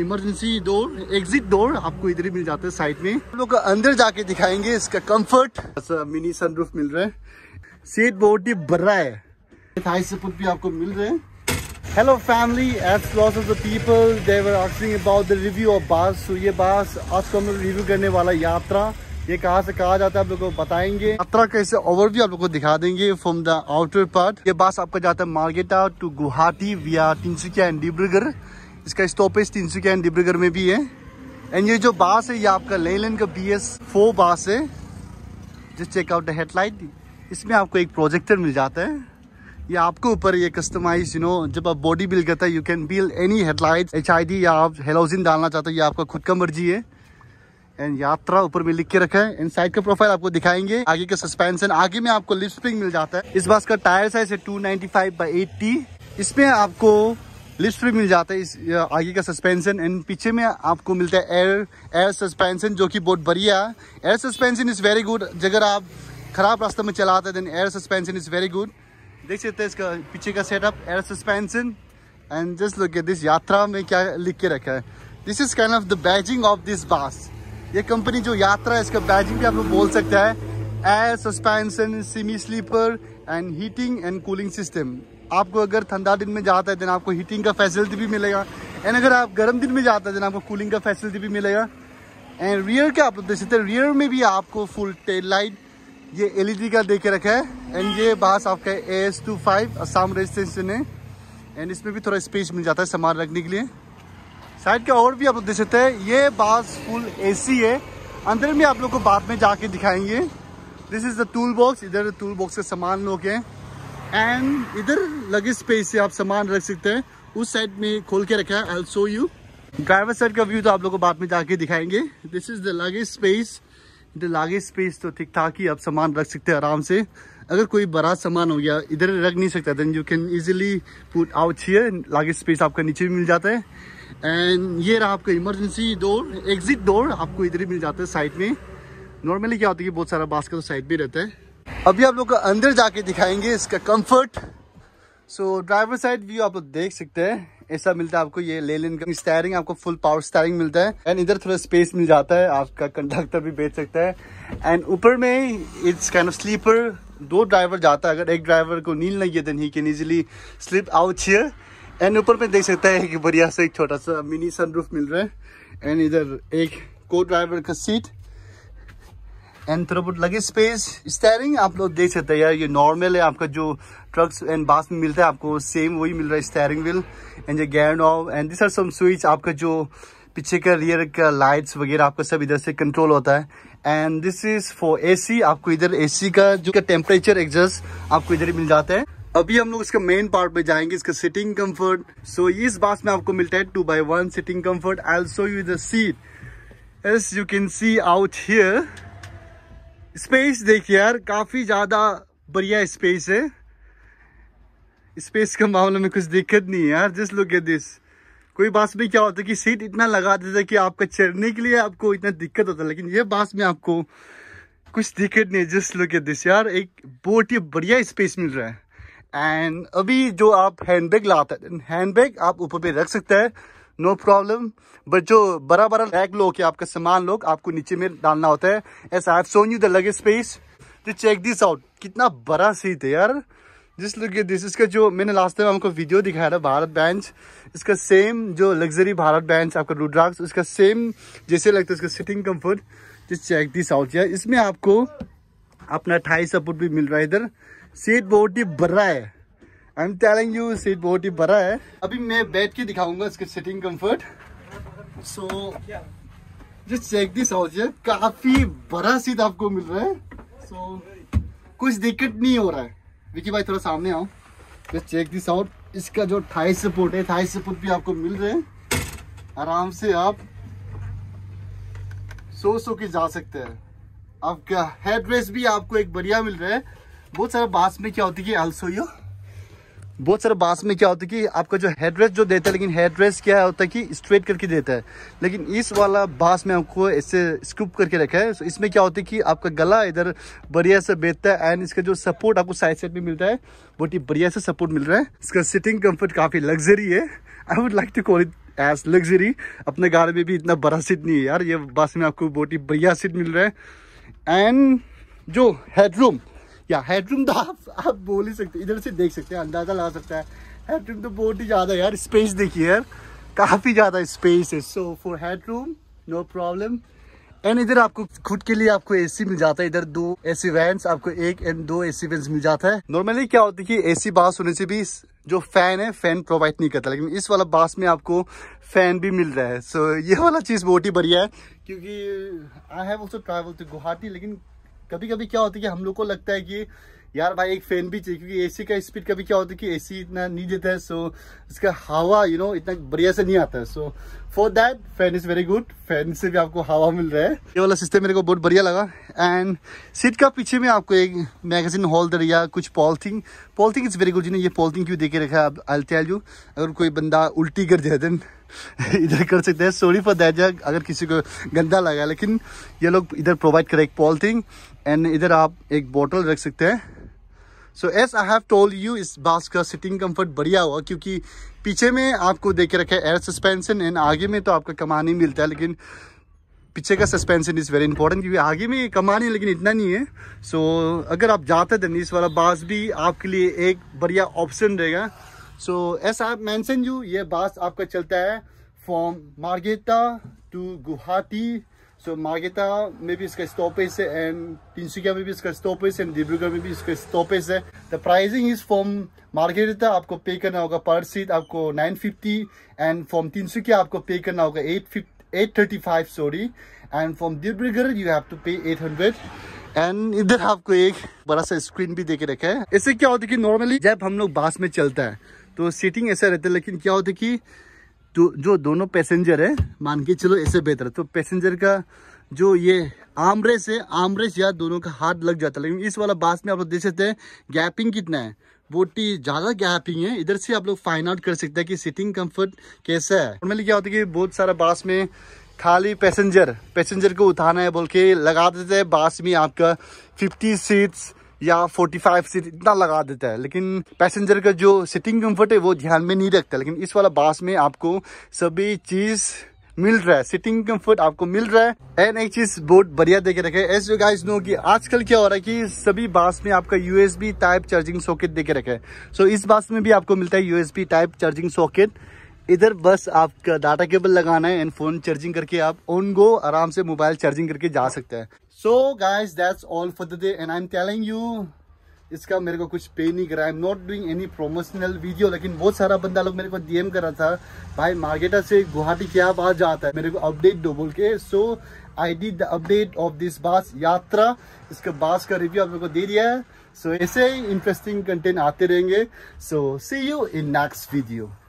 emergency door exit door आपको इधर ही मिल जाता है साइड में हम लोग अंदर जाके दिखाएंगे इसका कंफर्ट मिनी सनरूफ मिल रहा है सीट बहुत ही बड़ा है थाई सपोर्ट भी आपको मिल रहे हैं hello family as lots of the people they are asking about the review of bus ये बास आज को हम लोग रिव्यू करने वाला यात्रा ये कहाँ से कहा जाता है आप लोग को बताएंगे यात्रा कैसे ओवरव्यू आप लोग को दिखा देंगे फ्रॉम द आउटर पार्ट ये बास आपका जाता है मार्गेटा टू गुवाहाटी विया तिनसुकिया एंड डिब्रुगढ़ इसका स्टॉपेज तीन सौ एंड डिब्रूगढ़ में भी है एंड ये जो बास है ये आपका लेलन का बी एस फोर बास है जिस चेकआउट द हेडलाइट इसमें आपको एक प्रोजेक्टर मिल जाता है ये आपके ऊपर ये कस्टमाइज यू नो जब आप बॉडी बिल्ड करता है you can build any headlight H I D या आप हेलोजिन डालना चाहते हो ये आपका खुद का मर्जी है एंड यात्रा ऊपर में लिख के रखा है एंड साइड का प्रोफाइल आपको दिखाएंगे आगे का सस्पेंशन आगे में आपको लिफ्ट स्प्रिंग मिल जाता है इस बस का टायर साइज है two ninety five by eighty इसमें आपको लिफ्ट भी मिल जाता है इस आगे का सस्पेंशन एंड पीछे में आपको मिलता है एयर एयर सस्पेंशन जो कि बहुत बढ़िया है air suspension is very good अगर आप ख़राब रास्ते में चलाते हैं then air suspension is very good देख सकते हैं इसका पीछे का setup air suspension and just look this यात्रा में क्या लिख के रखा है this is kind of the badging of this bus ये कंपनी जो यात्रा है इसका बैजिंग भी आप लोग बोल सकते हैं air suspension semi sleeper and heating and cooling system आपको अगर ठंडा दिन में जाता है देन आपको हीटिंग का फैसिलिटी भी मिलेगा एंड अगर आप गर्म दिन में जाता है देन आपको कूलिंग का फैसिलिटी भी मिलेगा एंड रियर का आप लोग देख सकते हैं रियर में भी आपको फुल टेल लाइट ये एलईडी का दे के रखा है एंड ये बास आपका A S two five Assam registration है एंड इसमें भी थोड़ा स्पेस मिल जाता है सामान रखने के लिए साइड का और भी आप लोग देख सकते हैं ये बास फुल एसी है अंदर में आप लोग को बाद में जाके दिखाएंगे this is the toolbox इधर टूल बॉक्स के सामान लोग हैं एंड इधर लगेज स्पेस से आप सामान रख सकते हैं उस साइड में खोल के रखा है I show you driver side का व्यू तो आप लोगों को बाद में जाके दिखाएंगे this is the luggage space the luggage space तो ठीक ठाक ही आप सामान रख सकते हैं आराम से अगर कोई बड़ा सामान हो गया इधर रख नहीं सकता then you can easily put out here luggage space आपका नीचे भी मिल जाता है एंड ये रहा आपका इमरजेंसी डोर एग्जिट डोर आपको इधर ही मिल जाता है साइड में नॉर्मली क्या होता है कि बहुत सारा बास्कर तो साइड भी रहता है अभी आप लोग को अंदर जाके दिखाएंगे इसका comfort so driver side view आप लोग देख सकते हैं ऐसा मिलता है आपको ये ले लेन का स्टायरिंग आपको फुल पावर स्टायरिंग मिलता है एंड इधर थोड़ा स्पेस मिल जाता है आपका कंडक्टर भी बैठ सकता है एंड ऊपर में इट्स काइंड ऑफ स्लीपर दो ड्राइवर जाता है अगर एक ड्राइवर को नील नहीं है then he can easily slip out here and ऊपर में देख सकता है कि बढ़िया सा एक छोटा सा मिनी सनरूफ मिल रहा है एंड इधर एक को ड्राइवर का सीट एंड थोड़ा बहुत लगे स्पेस स्टेयरिंग आप लोग देख सकते हैं यार ये नॉर्मल है आपका जो ट्रक्स एंड बास में मिलता है आपको सेम वही मिल रहा है स्टेयरिंग व्हील एंड ये gear knob and this are some switch आपका जो पीछे का रियर का लाइट्स वगैरह आपका सब इधर से कंट्रोल होता है and this is for see आपको इधर सी का जो टेम्परेचर एग्जस्ट आपको इधर मिल जाता है अभी हम लोग इसका मेन पार्ट में जाएंगे इसका सिटिंग कंफर्ट सो इस बास में आपको मिलता है two by one seating comfort I show you the seat as you can see out here space देखिए यार काफ़ी ज़्यादा बढ़िया स्पेस है स्पेस के मामले में कुछ दिक्कत नहीं है यार जिस लुक के दिस कोई बास में क्या होता है कि सीट इतना लगा देता है कि आपका चढ़ने के लिए आपको इतना दिक्कत होता लेकिन ये बास में आपको कुछ दिक्कत नहीं है जिस लुक एट दिस यार एक बहुत ही बढ़िया स्पेस मिल रहा है एंड अभी जो आप हैंडबैग लाते हैं बैग आप ऊपर पे रख सकते हैं नो प्रॉब्लम बट जो बड़ा बड़ा बैग लोग आपका सामान लोग आपको नीचे में डालना होता है as I shown you the leg space तो चेक दिस आउट कितना बड़ा सीट है यार जिस लुक दिस इसका जो मैंने लास्ट टाइम आपको वीडियो दिखाया था भारत बेंच इसका सेम जो लग्जरी भारत बेंच आपका रूड्राक्स उसका सेम जैसे लगता है उसका सिटिंग कम्फर्ट जिस चेक दिस आउट यार इसमें आपको अपना अट्ठाईस सपोर्ट भी मिल रहा है इधर सीट बहुत ही बड़ा है I am telling you seat बहुत ही बड़ा है अभी मैं बैठ के दिखाऊंगा इसके seating comfort so just check this काफी बड़ा सीट आपको मिल रहा है सो so, कुछ दिक्कत नहीं हो रहा है विकी भाई थोड़ा सामने आओ जस्ट चेक दिस आउट इसका जो थाई सपोर्ट है थाई सपोर्ट भी आपको मिल रहे हैं आराम से आप सो सो के जा सकते हैं आपका हेड रेस्ट भी आपको एक बढ़िया मिल रहा है बहुत सारा बास में क्या होती है अलसोइयो बहुत सारे बांस में क्या होता है कि आपका जो हेड जो देता है लेकिन हेड क्या होता है कि स्ट्रेट करके देता है लेकिन इस वाला बांस में आपको ऐसे स्कूप करके रखा है तो इसमें क्या होता है कि आपका गला इधर बढ़िया से बैठता है एंड इसका जो सपोर्ट आपको साइड साइड में मिलता है बहुत ही बढ़िया से सपोर्ट मिल रहा है इसका सिटिंग कम्फर्ट काफ़ी लग्जरी है I would like to call it as luxury अपने घर में भी इतना बड़ा सीट नहीं है यार ये बांस में आपको बहुत ही बढ़िया सीट मिल रहा है एंड जो हेडरूम या हेडरूम तो आप आप बोल ही सकते इधर से देख सकते हैं अंदाज़ा लगा सकता है हेडरूम तो बहुत ही ज़्यादा यार स्पेस देखिए यार काफ़ी ज़्यादा स्पेस है so for headroom no problem and इधर आपको खुद के लिए आपको एसी मिल जाता है इधर दो एसी वैंस आपको एक एंड दो एसी वैंस मिल जाता है नॉर्मली क्या होता है कि एसी बास होने से भी जो फैन है फैन प्रोवाइड नहीं करता लेकिन इस वाला बास में आपको फैन भी मिल रहा है सो so, ये वाला चीज़ बहुत ही बढ़िया है क्योंकि I have also travel to Guwahati लेकिन कभी कभी क्या होता है कि हम लोग को लगता है कि यार भाई एक फैन भी चाहिए क्योंकि एसी का स्पीड कभी क्या होता है कि एसी इतना नहीं देता है सो इसका हवा यू नो इतना बढ़िया से नहीं आता है so for that fan is very good fan से भी आपको हवा मिल रहा है ये वाला सिस्टम मेरे को बहुत बढ़िया लगा एंड सीट का पीछे में आपको एक मैगजीन होल्डर या कुछ पॉलथिंग पॉलथिंग इज़ वेरी गुड जिन्हें ये पॉलथिंग क्यों दे रखा है आई टेल यू अगर कोई बंदा उल्टी कर दिया देन इधर कर सकते हैं सॉरी फॉर दैट जग अगर किसी को गंदा लगा लेकिन ये लोग इधर प्रोवाइड करें एक पॉलिथिन एंड इधर आप एक बोतल रख सकते हैं so as I have told you इस बास का सिटिंग कंफर्ट बढ़िया हुआ क्योंकि पीछे में आपको दे के रखा है एयर सस्पेंशन एंड आगे में तो आपका कमान ही मिलता है लेकिन पीछे का सस्पेंशन इज़ वेरी इंपॉर्टेंट क्योंकि आगे में कमान है लेकिन इतना नहीं है सो so, अगर आप जाते हैं इस वाला बास भी आपके लिए एक बढ़िया ऑप्शन रहेगा सो एस आई मैंसन यू ये बस आपका चलता है from Margherita to Guwahati so Margherita में भी इसका स्टॉपेज है एंड तिनसुकिया में भी इसका स्टॉपेज एंड डिब्रूगढ़ में भी इसका स्टॉपेज है the pricing is from Margherita आपको पे करना होगा पर सीट आपको nine fifty and from Tinsukia आपको पे करना होगा eight eight thirty five sorry and from Dibrugarh you have to pay eight hundred and इधर आपको एक बड़ा सा स्क्रीन भी देके रखा है इससे क्या होता है कि नॉर्मली जब हम लोग बास में चलता है तो सीटिंग ऐसा रहता है लेकिन क्या होता है कि जो जो दोनों पैसेंजर है मान के चलो ऐसे बेहतर है तो पैसेंजर का जो ये आमरेस है आमरेस या दोनों का हाथ लग जाता है लेकिन इस वाला बास में आप लोग देख सकते हैं गैपिंग कितना है बोटी ज़्यादा गैपिंग है इधर से आप लोग फाइंड आउट कर सकते हैं कि सीटिंग कंफर्ट कैसा है नॉर्मली क्या होता है कि बहुत सारा बास में खाली पैसेंजर पैसेंजर को उठाना है बोल के लगा देते हैं बास में आपका फिफ्टी सीट्स या 45 सीट इतना लगा देता है लेकिन पैसेंजर का जो सिटिंग कंफर्ट है वो ध्यान में नहीं रखता लेकिन इस वाला बास में आपको सभी चीज़ मिल रहा है सिटिंग कंफर्ट आपको मिल रहा है एंड एक चीज बहुत बढ़िया देखे रखे एस यू गाइस नो कि आजकल क्या हो रहा है कि सभी बास में आपका यूएसबी टाइप चार्जिंग सॉकेट देखे रखे है सो so, इस बास में भी आपको मिलता है यूएसबी टाइप चार्जिंग सॉकेट इधर बस आपका डाटा केबल लगाना है एंड फोन चार्जिंग करके आप ऑन गो आराम से मोबाइल चार्जिंग करके जा सकते हैं guys that's all for the day and I am telling you इसका मेरे को कुछ पे नहीं करा I am not doing any promotional video लेकिन बहुत सारा बंदा लोग मेरे को डीएम कर रहा था भाई मार्केटा से गुवाहाटी क्या बात जाता है मेरे को अपडेट दो बोल के so I did the update of this bus यात्रा इसके बास का रिव्यू आप मेरे को दे दिया है सो so, ऐसे ही इंटरेस्टिंग कंटेंट आते रहेंगे so see you in next video